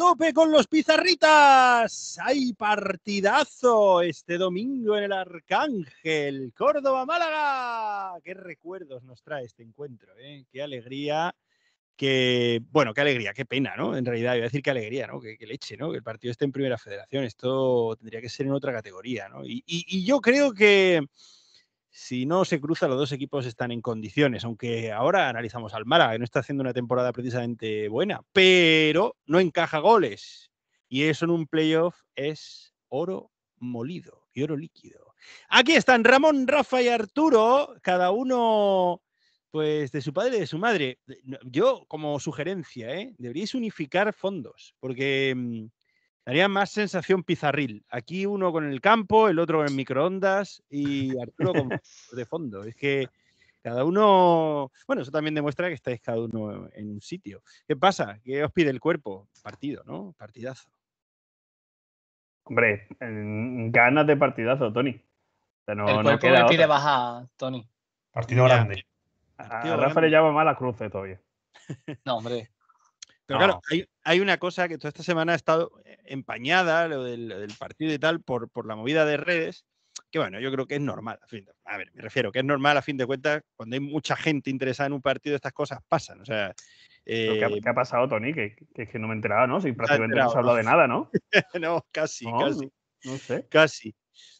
tope con los pizarritas. Hay partidazo este domingo en el Arcángel, Córdoba-Málaga. Qué recuerdos nos trae este encuentro, ¿eh? Qué alegría, qué, bueno, qué alegría, qué pena, ¿no? En realidad, iba a decir qué alegría, ¿no? Qué, leche, ¿no? Que el partido esté en primera federación. Esto tendría que ser en otra categoría, ¿no? y yo creo que si no se cruza, los dos equipos están en condiciones, aunque ahora analizamos al Málaga, que no está haciendo una temporada precisamente buena, pero no encaja goles. Y eso en un playoff es oro molido y oro líquido. Aquí están Ramón, Rafa y Arturo, cada uno pues de su padre y de su madre. Yo, como sugerencia, ¿eh? deberíais unificar fondos, porque mm, Daría más sensación pizarril. Aquí uno con el campo, el otro en microondas y Arturo con de fondo. Es que cada uno, bueno, eso también demuestra que estáis cada uno en un sitio. ¿Qué pasa? ¿Qué os pide el cuerpo? Partido, ¿no? Partidazo. Hombre, ganas de partidazo, Tony. No, el cuerpo queda pide baja, Tony. Partido grande. a, Rafa le llama mal a cruce todavía. no, hombre. Pero claro, hay, hay, una cosa que toda esta semana ha estado, empañada lo del, partido y tal por, por la movida de redes, que bueno, yo creo que es normal. A, ver, me refiero que es normal a fin de cuentas, cuando hay mucha gente interesada en un partido, estas cosas pasan. O sea, ¿Qué, eh, ha, pasado, Tony? Que, que, que no me he enterado, ¿no? Si prácticamente no se ha hablado de nada, ¿no? no, casi, casi. Casi.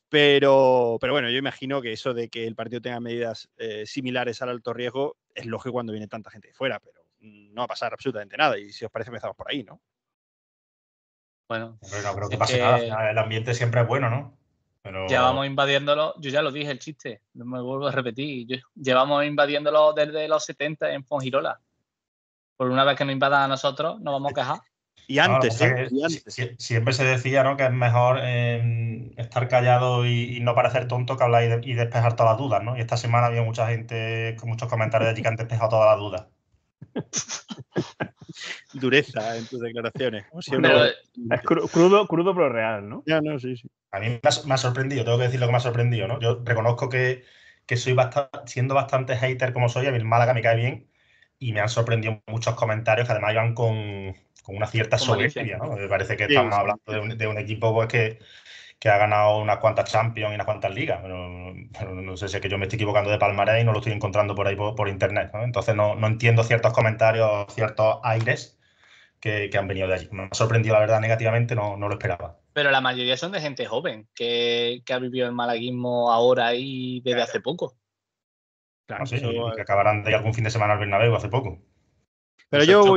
Pero, pero bueno, yo imagino que eso de que el partido tenga medidas eh, similares al alto riesgo es lógico cuando viene tanta gente de fuera, pero no va a pasar absolutamente nada. Y si os parece, empezamos por ahí, ¿no? Bueno. no creo que pase nada. El ambiente siempre es bueno, ¿no? Pero... Llevamos invadiéndolo, yo ya lo dije el chiste, no me vuelvo a repetir. llevamos invadiéndolo desde los 70 en Fongirola. Por una vez que nos invadan a nosotros, nos vamos a quejar. Y antes, ¿eh? siempre se decía ¿no? que es mejor em, estar callado y, no parecer tonto que hablar y, despejar todas las dudas, ¿no? Y esta semana había mucha gente, con muchos comentarios de ti que han despejado todas las dudas. Dureza en tus declaraciones. es crudo, pero real, ¿no? A mí me ha, sorprendido, tengo que decir lo que me ha sorprendido, ¿no? Yo reconozco que, soy siendo bastante hater como soy, a mí el Málaga me cae bien y me han sorprendido muchos comentarios que además iban con, una cierta solemnidad, Me parece que estamos hablando de un, equipo pues, que, que ha ganado unas cuantas Champions y unas cuantas ligas. Pero, no sé si es que yo me estoy equivocando de palmaré y no lo estoy encontrando por ahí por, internet. Entonces no, entiendo ciertos comentarios, ciertos aires que, han venido de allí. Me ha sorprendido, la verdad, negativamente, no, no lo esperaba. Pero la mayoría son de gente joven que, ha vivido el malaguismo ahora y desde hace poco. Claro, no, sí, que acabarán de ir algún fin de semana al Bernabéu hace poco. Pero yo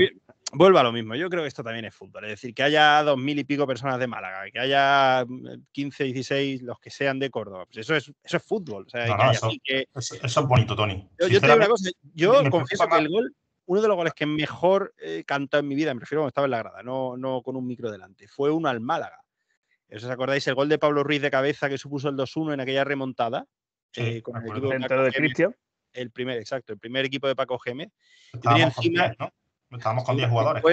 vuelvo a lo mismo. Yo creo que esto también es fútbol. Es decir, que haya dos mil y pico personas de Málaga, que haya 15, mm, 16, los que sean de Córdoba. Pues eso es, eso es fútbol. eso, es bonito, Tony. Yo, una cosa. Yo confieso que el gol, uno de los goles que mejor he eh, cantado en mi vida, me refiero cuando estaba en la grada, no, no con un micro delante, fue uno al Málaga. ¿Os acordáis el gol de Pablo Ruiz de cabeza que supuso el 2-1 en aquella remontada? Eh, con el, equipo de, Cristian. El primer, exacto, el primer equipo de Paco Gémez. tenía ¿no? Estábamos con 10 jugadores.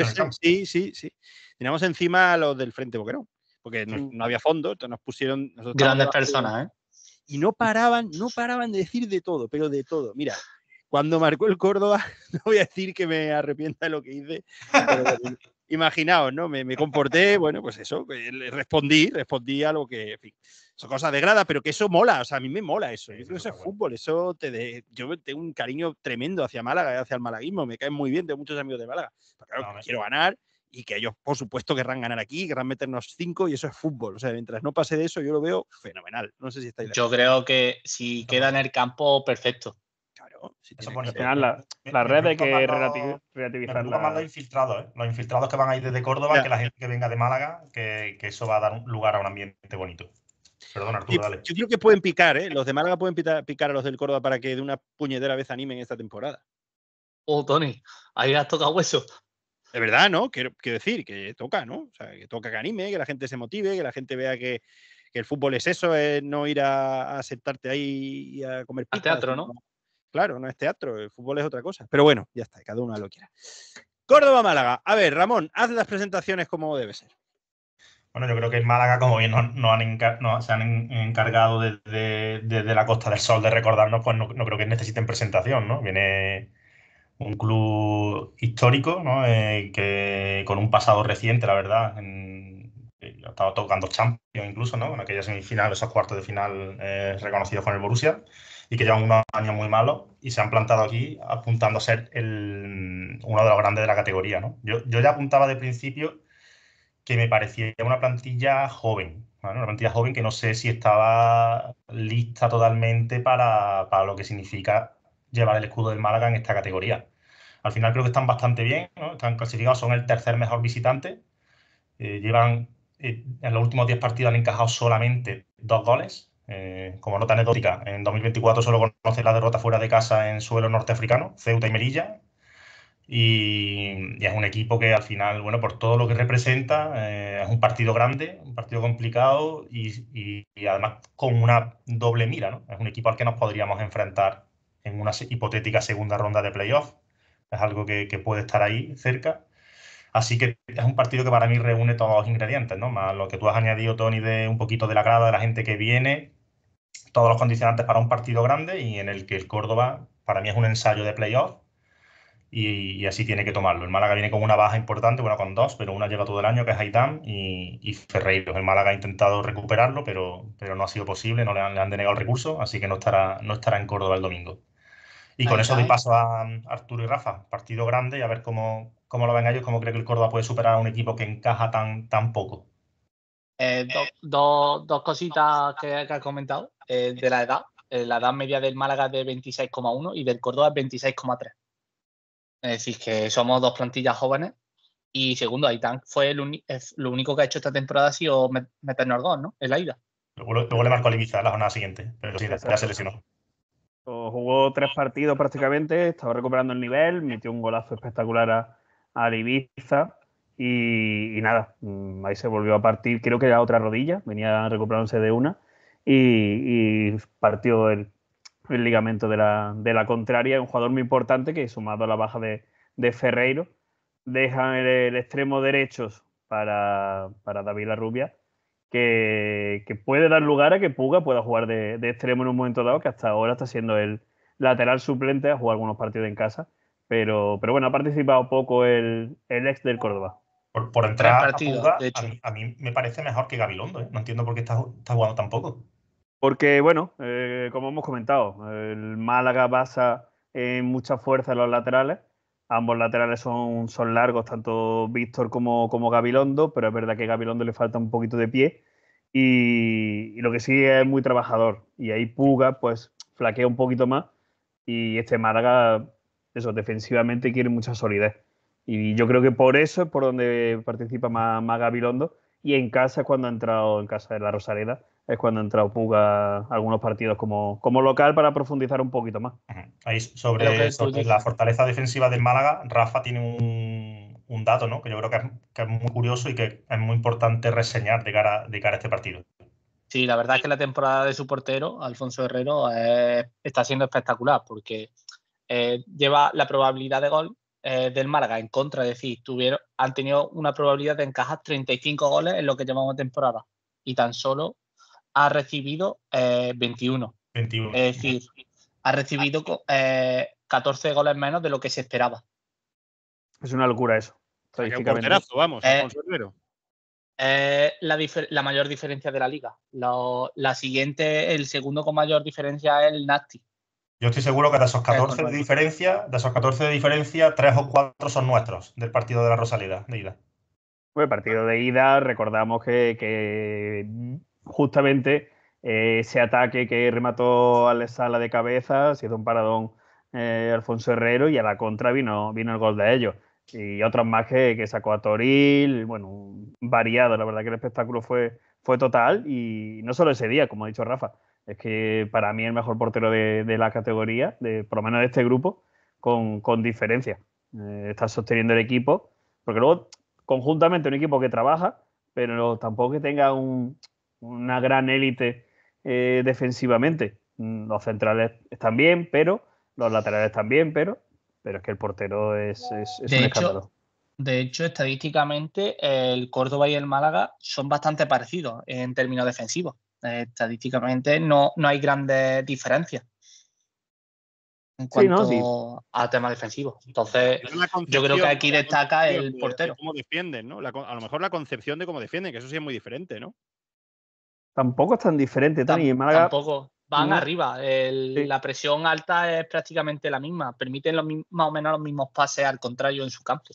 sí, sí, sí. Teníamos encima a los del Frente Boquerón, porque no, había fondo, entonces nos pusieron. Grandes personas, ¿eh? Y no paraban, no paraban de decir de todo, pero de todo. Mira, cuando marcó el Córdoba, no voy a decir que me arrepienta de lo que hice, imaginaos, ¿no? Me, me, comporté, bueno, pues eso, eh, respondí, respondí a lo que, en fin, son cosas de grada, pero que eso mola, o sea, a mí me mola eso. yo creo eso es fútbol, eso te de, yo tengo un cariño tremendo hacia Málaga, hacia el malaguismo, me caen muy bien, de muchos amigos de Málaga. claro, quiero ganar y que ellos, por supuesto, querrán ganar aquí, querrán meternos cinco y eso es fútbol. O sea, mientras no pase de eso, yo lo veo fenomenal. No sé si estáis. Yo creo que si queda en el campo, perfecto si que la, red hay que los, infiltrados, ¿eh? los infiltrados que van a ir desde Córdoba, que la gente que venga de Málaga, que, eso va a dar lugar a un ambiente bonito. Perdón, Arturo, yo, creo que pueden picar, ¿eh? Los de Málaga pueden picar a los del Córdoba para que de una puñetera vez animen esta temporada. Oh, Tony, ahí has tocado hueso. De verdad, ¿no? Quiero, decir, que toca, ¿no? O sea, que toca que anime, que la gente se motive, que la gente vea que, el fútbol es eso, es no ir a, a sentarte ahí y a comer pizza. teatro, ¿no? Claro, no es teatro, el fútbol es otra cosa. Pero bueno, ya está, cada uno lo quiera. Córdoba-Málaga. A ver, Ramón, haz las presentaciones como debe ser. Bueno, yo creo que en Málaga, como bien se han encargado desde, la Costa del Sol de recordarnos, pues no, creo que necesiten presentación, ¿no? Viene un club histórico, ¿no? Eh, que con un pasado reciente, la verdad, eh, estado tocando Champions incluso, ¿no? En aquellas semifinales, esos cuartos de final eh, reconocidos con el Borussia y que llevan unos años muy malos y se han plantado aquí apuntando a ser uno de los grandes de la categoría. Yo, ya apuntaba de principio que me parecía una plantilla joven, una plantilla joven que no sé si estaba lista totalmente para, lo que significa llevar el escudo del Málaga en esta categoría. Al final creo que están bastante bien, están clasificados, son el tercer mejor visitante, eh, llevan eh, en los últimos 10 partidos han encajado solamente dos goles, eh, como nota anecdótica, en 2024 solo conoce la derrota fuera de casa en suelo norteafricano, Ceuta y Melilla. Y, es un equipo que al final, bueno, por todo lo que representa, eh, es un partido grande, un partido complicado y, además con una doble mira, ¿no? Es un equipo al que nos podríamos enfrentar en una hipotética segunda ronda de playoffs Es algo que, que puede estar ahí cerca. Así que es un partido que para mí reúne todos los ingredientes, ¿no? Más lo que tú has añadido, Tony, de un poquito de la grada, de la gente que viene, todos los condicionantes para un partido grande y en el que el Córdoba para mí es un ensayo de playoff y, así tiene que tomarlo. El Málaga viene con una baja importante, bueno, con dos, pero una llega todo el año, que es Haitán y, Ferreiros. El Málaga ha intentado recuperarlo, pero, pero no ha sido posible, no le han, denegado el recurso, así que no estará, no estará en Córdoba el domingo. Y con eso doy paso a Arturo y Rafa, partido grande y a ver cómo, lo ven ellos, cómo cree que el Córdoba puede superar a un equipo que encaja tan, tan poco. Eh, dos cositas que has comentado. Eh, de la edad. Eh, la edad media del Málaga es de 26,1 y del Córdoba es 26,3. Es decir, que somos dos plantillas jóvenes. Y segundo, Aitán fue lo único que ha hecho esta temporada ha sido meternos dos, ¿no? En la ida. Luego, le marcó a Ibiza la jornada siguiente, pero sí, ya se lesionó. Jugó tres partidos prácticamente, estaba recuperando el nivel, metió un golazo espectacular a, a Ibiza y, y, nada, mm, ahí se volvió a partir, creo que era otra rodilla, venía recuperándose de una y, partió el, ligamento de la, contraria. Un jugador muy importante que, sumado a la baja de, Ferreiro, Deja el, extremo derecho para, para David La Rubia, que, puede dar lugar a que Puga pueda jugar de, extremo en un momento dado, que hasta ahora está siendo el lateral suplente, a jugar algunos partidos en casa. Pero, pero bueno, ha participado poco el ex del Córdoba. Por, entrar en a, Puga, A, mí me parece mejor que Gabilondo. ¿eh? No entiendo por qué está, jugando tampoco. Porque, bueno, eh, como hemos comentado, el Málaga basa en mucha fuerza en los laterales. Ambos laterales son, largos, tanto Víctor como, como Gabilondo, pero es verdad que a Gabilondo le falta un poquito de pie. Y, y, lo que sí es muy trabajador. Y ahí Puga, pues, flaquea un poquito más. Y este Málaga, eso, defensivamente quiere mucha solidez. Y yo creo que por eso es por donde participa más, más Y en casa, es cuando ha entrado en casa de la Rosaleda, es cuando ha entrado Puga algunos partidos como, como local para profundizar un poquito más. Ahí sobre, la fortaleza defensiva del Málaga, Rafa tiene un, dato ¿no? que yo creo que es, muy curioso y que es muy importante reseñar de cara, de cara a este partido. Sí, la verdad es que la temporada de su portero, Alfonso Herrero, está siendo espectacular porque eh, lleva la probabilidad de gol eh, del Málaga en contra, es decir, tuvieron, han tenido una probabilidad de encajar 35 goles en lo que llamamos temporada y tan solo ha recibido 21. Eh, es decir, ha recibido 14 eh, goles menos de lo que se esperaba. Es una locura eso. Un porterazo, vamos, la, mayor diferencia de la liga. la siguiente, el segundo con mayor diferencia es el Nasty, yo estoy seguro que de esos 14 de diferencia, de esos 14 de diferencia, 3 o cuatro son nuestros del partido de la Rosaleda, de ida. Pues el partido de ida, recordamos que, justamente eh, ese ataque que remató a la Sala de cabeza, se hizo un paradón eh, Alfonso Herrero y a la contra vino, vino el gol de ellos. Y otros más que, sacó a Toril, bueno, variado, la verdad que el espectáculo fue, fue total y no solo ese día, como ha dicho Rafa, es que para mí el mejor portero de, la categoría, de, por lo menos de este grupo, con, diferencia. Eh, está sosteniendo el equipo, porque luego conjuntamente un equipo que trabaja, pero tampoco que tenga una gran élite eh, defensivamente. Mm, los centrales están bien, pero los laterales también, pero, pero es que el portero es, un escalador. De hecho, estadísticamente, el Córdoba y el Málaga son bastante parecidos en términos defensivos. Eh, estadísticamente no, no hay grandes diferencias en cuanto a temas defensivos. Entonces, yo creo que aquí destaca el portero. defienden, a lo mejor la concepción de cómo defienden, que eso sí es muy diferente, ¿no? Tampoco es tan diferente, Tani. Tampoco. Van arriba. La presión alta es prácticamente la misma. Permiten los, más o menos los mismos pases al contrario en su campo.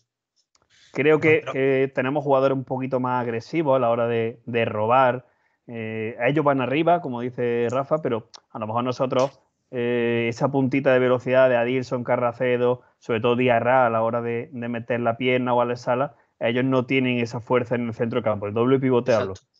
Creo que, tenemos jugadores un poquito más agresivos a la hora de robar eh, a ellos van arriba, como dice Rafa, pero a lo mejor nosotros eh, esa puntita de velocidad de Adilson, Carracedo, sobre todo Diarra a la hora de, meter la pierna o a la sala, ellos no tienen esa fuerza en el centro campo. El doble pivote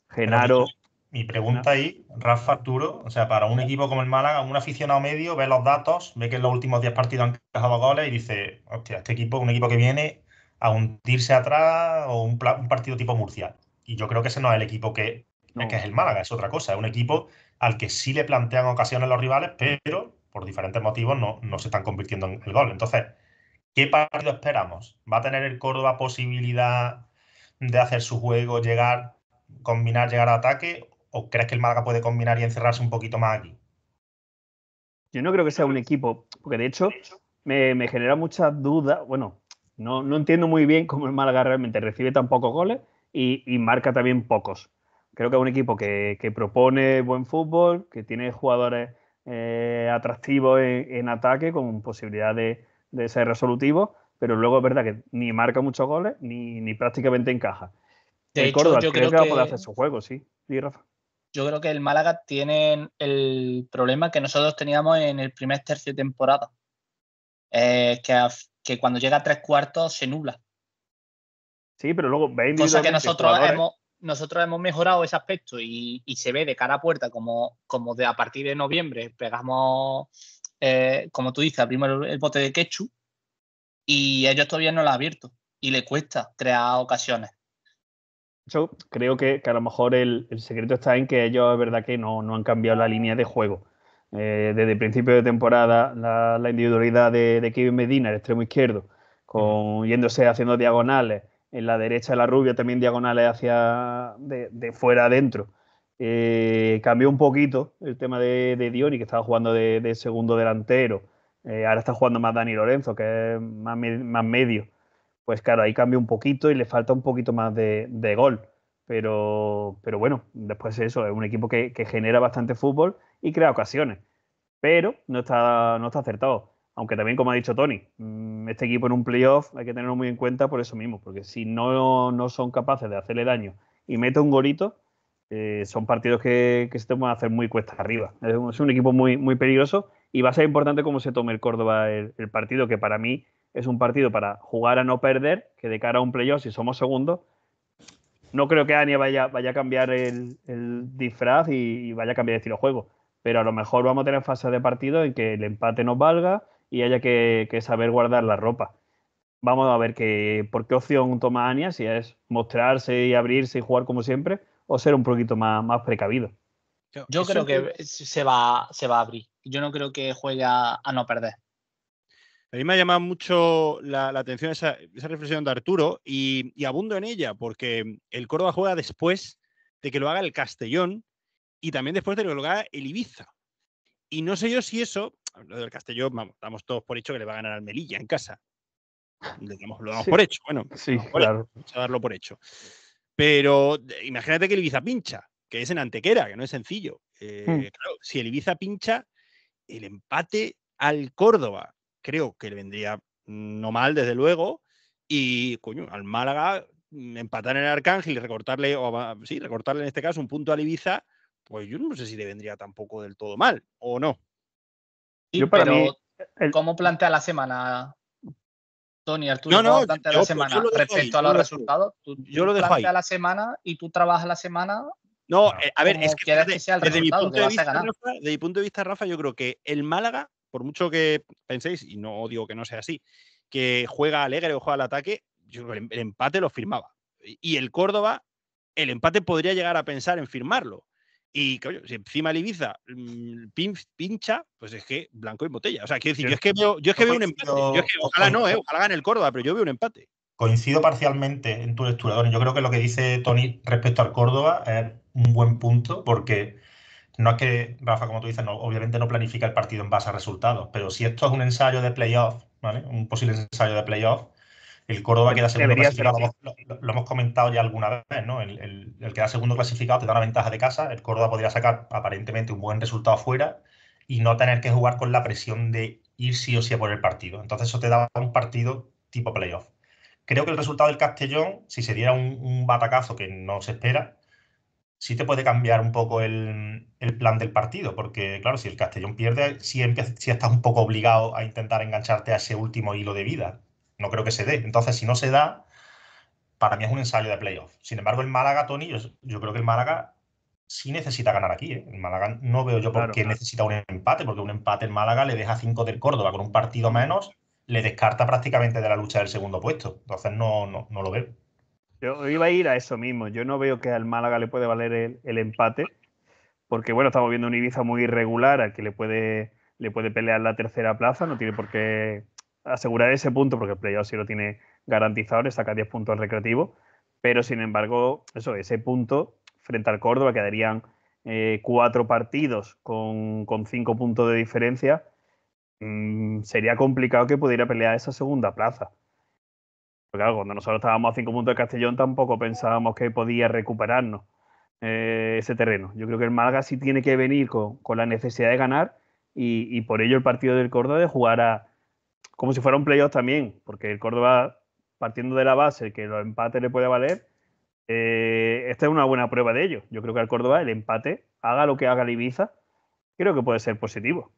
Genaro. Mi, pregunta ahí, Rafa Arturo, o sea, para un equipo como el Málaga, un aficionado medio ve los datos, ve que en los últimos 10 partidos han encajado goles y dice, hostia, este equipo, un equipo que viene a hundirse atrás o un, un partido tipo Murcia. Y yo creo que ese no es el equipo que es que es el Málaga, es otra cosa. Es un equipo al que sí le plantean ocasiones los rivales, pero por diferentes motivos no, se están convirtiendo en el gol. Entonces, ¿qué partido esperamos? ¿Va a tener el Córdoba posibilidad de hacer su juego, llegar, combinar, llegar a ataque? ¿O crees que el Málaga puede combinar y encerrarse un poquito más aquí? Yo no creo que sea un equipo, porque de hecho me, genera mucha duda. Bueno, no, entiendo muy bien cómo el Málaga realmente recibe tan pocos goles y marca también pocos creo que es un equipo que, propone buen fútbol, que tiene jugadores eh, atractivos en, ataque, con posibilidad de, ser resolutivo, pero luego es verdad que ni marca muchos goles ni, prácticamente encaja. el Córdoba creo, que, va a poder hacer su juego, sí. sí Rafa. Yo creo que el Málaga tiene el problema que nosotros teníamos en el primer tercio de temporada. que, que cuando llega a tres cuartos se nubla. Sí, pero luego veis. Cosa que nosotros hemos, nosotros hemos mejorado ese aspecto y, se ve de cara a puerta como, como de a partir de noviembre pegamos, eh, como tú dices, abrimos el, bote de Quechu y ellos todavía no lo han abierto y le cuesta tres ocasiones. Yo creo que, a lo mejor el, secreto está en que ellos es verdad que no, han cambiado la línea de juego. Eh, desde el principio de temporada, la, individualidad de, Kevin Medina, el extremo izquierdo, yéndose haciendo diagonales, en la derecha de la rubia, también diagonales hacia de, fuera adentro. Eh, cambió un poquito el tema de, de Dioni, que estaba jugando de, segundo delantero. Eh, ahora está jugando más Dani Lorenzo, que es más, medio. Pues claro, ahí cambia un poquito y le falta un poquito más de, gol. Pero, pero bueno, después eso, es un equipo que, que genera bastante fútbol y crea ocasiones. Pero no está, no está acertado. Aunque también, como ha dicho Tony, mm, este equipo en un playoff hay que tenerlo muy en cuenta por eso mismo, porque si no, no son capaces de hacerle daño y mete un gorito, eh, son partidos que, que se te van a hacer muy cuesta arriba. Es un, equipo muy, muy peligroso y va a ser importante cómo se tome el Córdoba el, partido, que para mí es un partido para jugar a no perder, que de cara a un playoff, si somos segundos, no creo que Ania vaya, vaya a cambiar el, disfraz y, vaya a cambiar el estilo de juego. Pero a lo mejor vamos a tener fases de partido en que el empate nos valga, y haya que, saber guardar la ropa. Vamos a ver por qué opción toma Ania, si es mostrarse y abrirse y jugar como siempre, o ser un poquito más, precavido. Yo, creo que, se, va, se va a abrir. Yo no creo que juegue a, no perder. A mí me ha llamado mucho la, atención esa, reflexión de Arturo y, abundo en ella, porque el Córdoba juega después de que lo haga el Castellón y también después de que lo haga el Ibiza. Y no sé yo si eso lo del castellón vamos, damos todos por hecho que le va a ganar al Melilla en casa. lo damos, por hecho, bueno, sí, claro. darlo por hecho. Pero imagínate que el Ibiza pincha, que es en Antequera, que no es sencillo. Eh, hmm. claro, si el Ibiza pincha, el empate al Córdoba creo que le vendría no mal, desde luego. Y, coño, al Málaga mm, empatar en el Arcángel y recortarle, o sí, recortarle en este caso un punto al Ibiza, pues yo no sé si le vendría tampoco del todo mal, o no pero, ¿cómo plantea la semana, Tony, Arturo? No, plantea la semana respecto a los resultados? yo lo dejo la semana y tú trabajas la semana. No, ah, eh, a ver, es que, desde, mi punto de vista, Rafa, mi punto de vista, Rafa, yo creo que el Málaga, por mucho que penséis, y no digo que no sea así, que juega alegre o juega al ataque, yo el empate lo firmaba. Y el Córdoba, el empate podría llegar a pensar en firmarlo. Y si encima el Ibiza mm, pincha, pues es que blanco y botella. O sea, quiero decir, yo es que veo, yo es que veo un empate. ojalá no, ¿eh? ojalá gane el Córdoba, pero yo veo un empate. Coincido parcialmente en tu lectura, Yo creo que lo que dice Tony respecto al Córdoba es un buen punto, porque no es que, Rafa, como tú dices, no, obviamente no planifica el partido en base a resultados, pero si esto es un ensayo de playoff, ¿vale? Un posible ensayo de playoff, el Córdoba queda segundo clasificado, lo, hemos comentado ya alguna vez, ¿no? El, el, segundo clasificado te da una ventaja de casa. El Córdoba podría sacar aparentemente un buen resultado fuera y no tener que jugar con la presión de ir sí o sí a por el partido. Entonces eso te da un partido tipo playoff. Creo que el resultado del Castellón, si se diera un, batacazo que no se espera, sí te puede cambiar un poco el, plan del partido, porque claro, si el Castellón pierde, sí, sí, estás un poco obligado a intentar engancharte a ese último hilo de vida no creo que se dé. Entonces, si no se da, para mí es un ensayo de playoff. Sin embargo, el Málaga, Tony, yo, creo que el Málaga sí necesita ganar aquí. ¿eh? El Málaga no veo yo por qué necesita un empate, porque un empate en Málaga le deja 5 del Córdoba con un partido menos, le descarta prácticamente de la lucha del segundo puesto. Entonces, no, no, lo veo. Yo iba a ir a eso mismo. Yo no veo que al Málaga le puede valer el, empate, porque bueno, estamos viendo un Ibiza muy irregular, al que le puede, le puede pelear la tercera plaza, no tiene por qué asegurar ese punto, porque el playoff sí lo tiene garantizado, le saca 10 puntos al recreativo, pero sin embargo, eso, ese punto frente al Córdoba quedarían eh, cuatro partidos con, con, cinco puntos de diferencia, mm, sería complicado que pudiera pelear esa segunda plaza. Porque claro, cuando nosotros estábamos a 5 puntos de Castellón tampoco pensábamos que podía recuperarnos eh, ese terreno. Yo creo que el Málaga sí tiene que venir con, la necesidad de ganar y, y, por ello el partido del Córdoba de jugar a, como si fuera un playoff también, porque el Córdoba, partiendo de la base que los empates le puede valer, eh, esta es una buena prueba de ello. Yo creo que al Córdoba el empate, haga lo que haga el Ibiza, creo que puede ser positivo.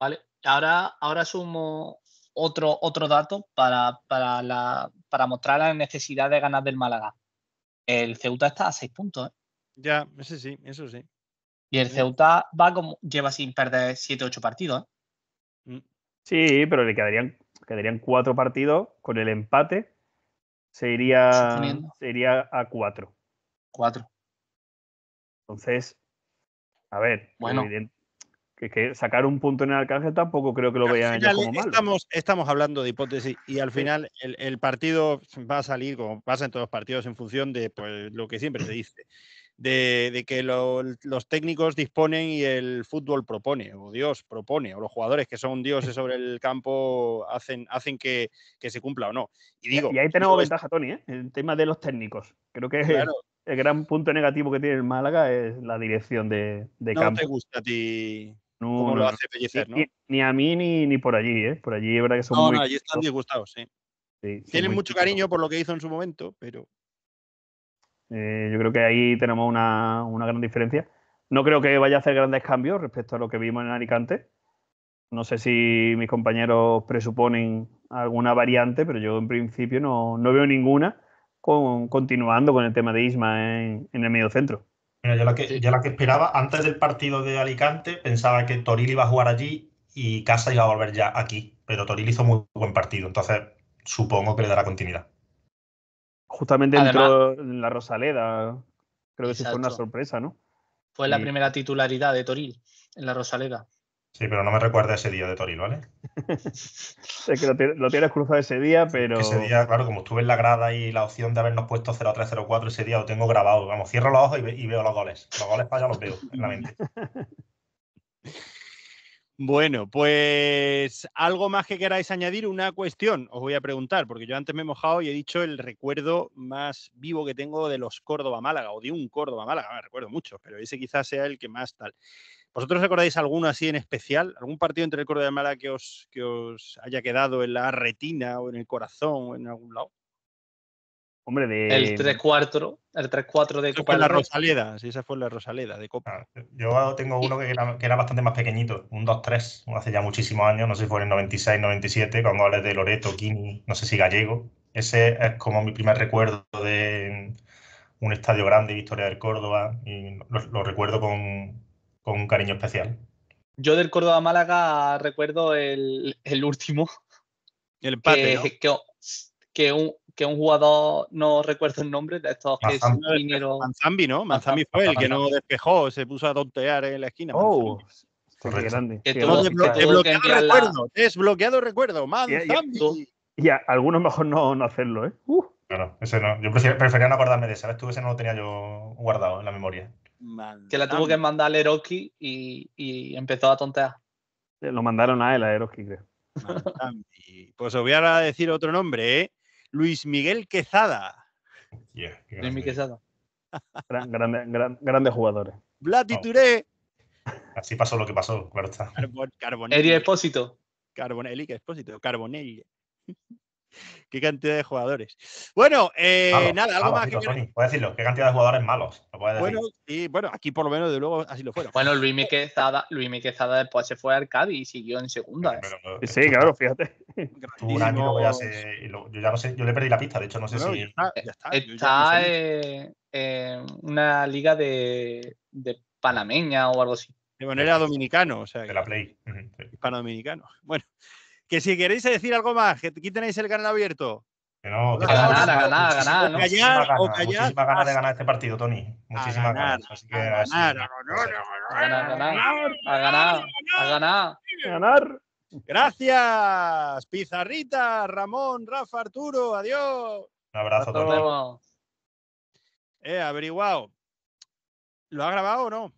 Vale, ahora, ahora sumo otro, otro dato para, para, mostrar la necesidad de ganar del Málaga. El Ceuta está a seis puntos. ¿eh? Ya, eso sí, eso sí. Y el Ceuta va como, lleva sin perder 7 ocho partidos. ¿eh? Mm. Sí, pero le quedarían, quedarían cuatro partidos. Con el empate se iría, a cuatro. Cuatro. Entonces, a ver, bueno. que, sacar un punto en el alcance tampoco creo que lo vean como malo. Estamos, estamos hablando de hipótesis y al final el, partido va a salir, como pasa en todos los partidos, en función de pues, lo que siempre se dice de, que los técnicos disponen y el fútbol propone, o Dios propone, o los jugadores que son dioses sobre el campo hacen, hacen que, se cumpla o no. Y, digo, y ahí tenemos ventaja, Tony, en ¿eh? el tema de los técnicos. Creo que el, gran punto negativo que tiene el Málaga es la dirección de, de campo. No te gusta a ti lo hace pellecer, ¿no? Ni, a mí ni, ni, por allí, ¿eh? Por allí es verdad que son muy... No, allí están disgustados, sí. Tienen mucho cariño por lo que hizo en su momento, pero... Eh, yo creo que ahí tenemos una, gran diferencia. No creo que vaya a hacer grandes cambios respecto a lo que vimos en Alicante. No sé si mis compañeros presuponen alguna variante, pero yo en principio no, veo ninguna con, continuando con el tema de Isma en, el medio centro. Mira, yo la, que, yo la que esperaba, antes del partido de Alicante, pensaba que Toril iba a jugar allí y Casa iba a volver ya aquí. Pero Toril hizo muy buen partido, entonces supongo que le dará continuidad. Justamente dentro en la Rosaleda. Creo que sí fue una sorpresa, ¿no? Fue la primera titularidad de Toril en la Rosaleda. Sí, pero no me recuerda ese día de Toril, ¿vale? es que lo, tienes cruzado ese día, pero. Ese día, claro, como estuve en la grada y la opción de habernos puesto 0304 ese día lo tengo grabado. Vamos, cierro los ojos y, veo los goles. Los goles para allá los veo en la Bueno, pues algo más que queráis añadir, una cuestión, os voy a preguntar, porque yo antes me he mojado y he dicho el recuerdo más vivo que tengo de los Córdoba Málaga o de un Córdoba Málaga, me recuerdo mucho, pero ese quizás sea el que más tal. ¿Vosotros recordáis alguno así en especial? ¿Algún partido entre el Córdoba Málaga que os, que os haya quedado en la retina o en el corazón o en algún lado? Hombre, de... El 3-4, el 3-4 de Copa. Fue la Rosaleda, sí, esa fue la Rosaleda de Copa. Ah, yo tengo uno que era, bastante más pequeñito, un 2-3, hace ya muchísimos años, no sé si fue en el 96, 97, cuando hables de Loreto, Kini, no sé si Gallego. Ese es como mi primer recuerdo de mm, un estadio grande, Victoria del Córdoba, y lo, recuerdo con, un cariño especial. Yo del Córdoba Málaga recuerdo el, último. El empate. que, que un, que un jugador, no recuerdo el nombre, de estos que vinieron. Manzambi, ¿no? Manzambi fue el que no despejó, se puso a tontear en la esquina. Oh. Grande. desbloqueado recuerdo, desbloqueado recuerdo, Manzambi. Y algunos mejor no, no hacerlo, ¿eh? Uh. Claro, ese no. Yo prefería no acordarme de esa. ¿sabes? Tú ese no lo tenía yo guardado en la memoria. que la tuvo que mandar a Eroski y, y, empezó a tontear. Eh, lo mandaron a él, a Eroski, creo. Manzambi… pues os voy a decir otro nombre, ¿eh? Luis Miguel Quezada. Luis Miguel Quezada. grande, gran, grandes jugadores. Vlad Touré. Así pasó lo que pasó, claro está. Carbonelli. Eri Expósito. Carbonelli, Expósito. Carbonelli. Qué cantidad de jugadores. Bueno, eh, nada, algo más. Puedes decirlo, qué cantidad de jugadores malos. Bueno, y, bueno, aquí por lo menos, de luego, así lo fueron. Bueno, Luis Miguel Luis después se fue al Cádiz y siguió en segunda. Sí, claro, fíjate yo ya no sé, yo le perdí la pista, de hecho no sé si... está, una liga de, panameña o algo así. De manera dominicano, o sea... Que la Play. dominicano Bueno, que si queréis decir algo más, que aquí tenéis el canal abierto. Que no, que a ganar, a ganar, Muchísimas ganas ganar este partido, Tony. Muchísimas ganas. ganar, a ganar, a ganar, a ganar, a ganar. Gracias, Pizarrita, Ramón, Rafa, Arturo, adiós. Un abrazo, todos. Eh, averiguado. ¿Lo ha grabado o no?